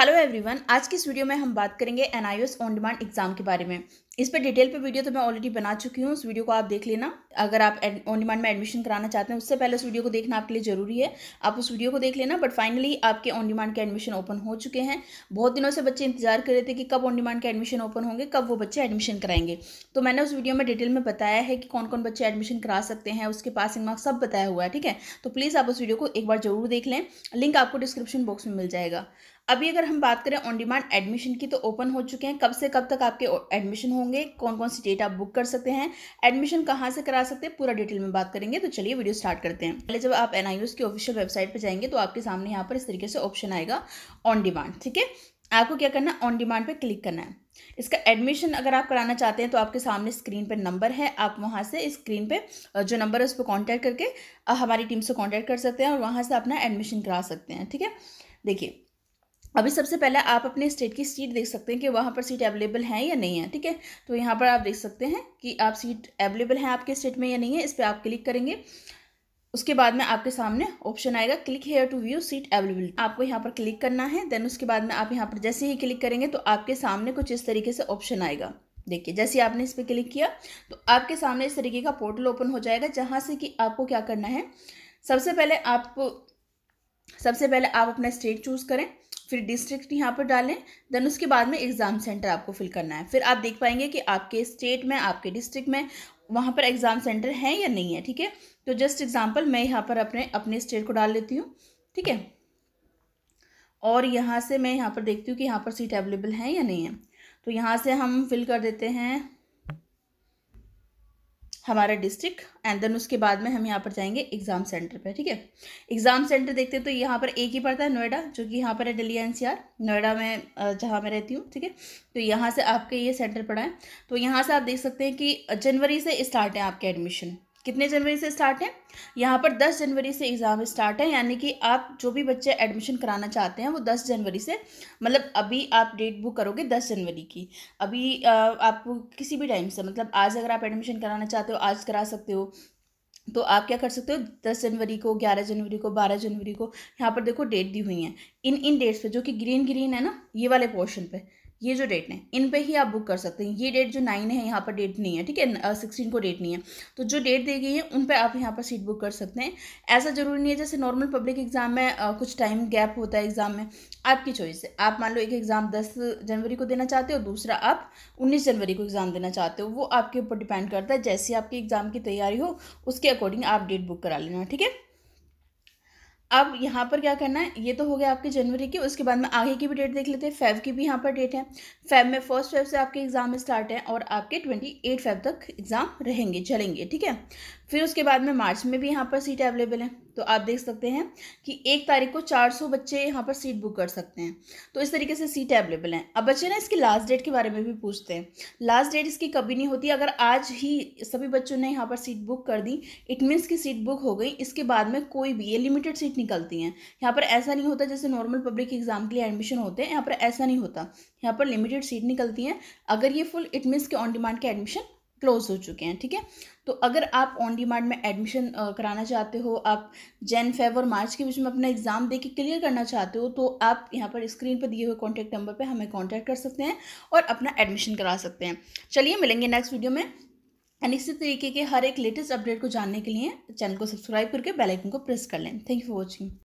hello everyone आज की इस वीडियो में हम बात करेंगे एनआईओएस ऑन डिमांड एग्जाम के बारे में इस पर डिटेल पे वीडियो तो मैं ऑलरेडी बना चुकी हूँ उस वीडियो को आप देख लेना अगर आप ऑन डिमांड में एडमिशन कराना चाहते हैं उससे पहले उस वीडियो को देखना आपके लिए ज़रूरी है आप उस वीडियो को देख लेना बट फाइनली आपके ऑन डिमांड के एडमिशन ओपन हो चुके हैं बहुत दिनों से बच्चे इंतजार कर रहे थे कि कब ऑन डिमांड के एडमिशन ओपन होंगे कब वो बच्चे एडमिशन कराएंगे तो मैंने उस वीडियो में डिटेल में बताया है कि कौन कौन बच्चे एडमिशन करा सकते हैं उसके पासिंग मार्क्स सब बताया हुआ है ठीक है तो प्लीज़ आप उस वीडियो को एक बार ज़रूर देख लें लिंक आपको डिस्क्रिप्शन बॉक्स में मिल जाएगा अभी अगर हम बात करें ऑन डिमांड एडमिशन की तो ओपन हो चुके हैं कब से कब तक आपके एडमिशन होंगे कौन कौन सी डेट आप बुक कर सकते हैं एडमिशन कहाँ से करा सकते हैं पूरा डिटेल में बात करेंगे तो चलिए वीडियो स्टार्ट करते हैं पहले जब आप एन की ऑफिशियल वेबसाइट पर जाएंगे तो आपके सामने यहाँ पर इस तरीके से ऑप्शन आएगा ऑन डिमांड ठीक है आपको क्या करना है ऑन डिमांड पर क्लिक करना है इसका एडमिशन अगर आप कराना चाहते हैं तो आपके सामने स्क्रीन पर नंबर है आप वहाँ से स्क्रीन पे जो नंबर है उस पर कॉन्टैक्ट करके हमारी टीम से कॉन्टैक्ट कर सकते हैं और वहाँ से अपना एडमिशन करा सकते हैं ठीक है देखिए अभी सबसे पहले आप अपने स्टेट की सीट देख सकते हैं कि वहाँ पर सीट अवेलेबल है या नहीं है ठीक है तो यहाँ पर आप देख सकते हैं कि आप सीट अवेलेबल है आपके स्टेट में या नहीं है इस पर आप क्लिक करेंगे उसके बाद में आपके सामने ऑप्शन आएगा click here to view seat available आपको यहाँ पर क्लिक करना है देन उसके बाद में आप यहाँ पर जैसे ही क्लिक करेंगे तो आपके सामने कुछ इस तरीके से ऑप्शन आएगा देखिए जैसे आपने इस पर क्लिक किया तो आपके सामने इस तरीके का पोर्टल ओपन हो जाएगा जहाँ से कि आपको क्या करना है सबसे पहले आप सबसे पहले आप अपना स्टेट चूज़ करें फिर डिस्ट्रिक्ट यहाँ पर डालें देन उसके बाद में एग्ज़ाम सेंटर आपको फिल करना है फिर आप देख पाएंगे कि आपके स्टेट में आपके डिस्ट्रिक्ट में वहाँ पर एग्ज़ाम सेंटर है या नहीं है ठीक है तो जस्ट एग्ज़ाम्पल मैं यहाँ पर अपने अपने स्टेट को डाल लेती हूँ ठीक है और यहाँ से मैं यहाँ पर देखती हूँ कि यहाँ पर सीट अवेलेबल है या नहीं है तो यहाँ से हम फिल कर देते हैं हमारा डिस्ट्रिक्ट एंड देन उसके बाद में हम यहाँ पर जाएंगे एग्ज़ाम सेंटर पे ठीक है एग्ज़ाम सेंटर देखते हैं तो यहाँ पर एक ही पड़ता है नोएडा जो कि यहाँ पर है दिल्ली एन नोएडा में जहाँ मैं रहती हूँ ठीक है तो यहाँ से आपके ये सेंटर पड़ा है तो यहाँ से आप देख सकते हैं कि जनवरी से स्टार्ट है आपके एडमिशन कितने जनवरी से स्टार्ट है यहाँ पर 10 जनवरी से एग्ज़ाम स्टार्ट है यानी कि आप जो भी बच्चे एडमिशन कराना चाहते हैं वो 10 जनवरी से मतलब अभी आप डेट बुक करोगे 10 जनवरी की अभी आप किसी भी टाइम से मतलब आज अगर आप एडमिशन कराना चाहते हो आज करा सकते हो तो आप क्या कर सकते हो दस जनवरी को ग्यारह जनवरी को बारह जनवरी को यहाँ पर देखो डेट दी हुई हैं इन इन डेट्स पे जो कि ग्रीन ग्रीन है ना ये वाले पोर्शन पे ये जो डेट है इन पे ही आप बुक कर सकते हैं ये डेट जो नाइन है यहाँ पर डेट नहीं है ठीक है सिक्सटीन को डेट नहीं है तो जो डेट दी गई है उन पे आप यहाँ पर सीट बुक कर सकते हैं ऐसा ज़रूरी नहीं है जैसे नॉर्मल पब्लिक एग्ज़ाम में आ, कुछ टाइम गैप होता है एग्ज़ाम में आपकी चॉइस है आप मान लो एक एग्ज़ाम दस जनवरी को देना चाहते हो दूसरा आप उन्नीस जनवरी को एग्ज़ाम देना चाहते हो वो आपके ऊपर डिपेंड करता है जैसे आपकी एग्ज़ाम की तैयारी हो उसके अकॉर्डिंग आप डेट बुक करा लेना ठीक है अब यहाँ पर क्या करना है ये तो हो गया आपके जनवरी के उसके बाद में आगे की भी डेट देख लेते हैं फेब की भी यहाँ पर डेट है फेब में फर्स्ट फेब से आपके एग्ज़ाम स्टार्ट है और आपके ट्वेंटी एट फेब तक एग्ज़ाम रहेंगे चलेंगे ठीक है फिर उसके बाद में मार्च में भी यहाँ पर सीट अवेलेबल है तो आप देख सकते हैं कि एक तारीख को चार सौ बच्चे यहाँ पर सीट बुक कर सकते हैं तो इस तरीके से सीट अवेलेबल हैं अब बच्चे ना इसकी लास्ट डेट के बारे में भी पूछते हैं लास्ट डेट इसकी कभी नहीं होती अगर आज ही सभी बच्चों ने यहाँ पर सीट बुक कर दी इट मीन्स की सीट बुक हो गई इसके बाद में कोई भी ये लिमिटेड सीट निकलती हैं यहाँ पर ऐसा नहीं होता जैसे नॉर्मल पब्लिक एग्जाम के लिए एडमिशन होते हैं यहाँ पर ऐसा नहीं होता यहाँ पर लिमिटेड सीट निकलती हैं अगर ये फुल इट मीन्स के ऑन डिमांड के एडमिशन क्लोज हो चुके हैं ठीक है तो अगर आप ऑन डिमांड में एडमिशन कराना चाहते हो आप जैन फेब और मार्च के बीच में अपना एग्ज़ाम देके क्लियर करना चाहते हो तो आप यहाँ पर स्क्रीन पर दिए हुए कॉन्टैक्ट नंबर पे हमें कॉन्टैक्ट कर सकते हैं और अपना एडमिशन करा सकते हैं चलिए मिलेंगे नेक्स्ट वीडियो में एंड इसी तरीके के हर एक लेटेस्ट अपडेट को जानने के लिए चैनल को सब्सक्राइब करके बेल आइकन को प्रेस कर लें थैंक यू फॉर वॉचिंग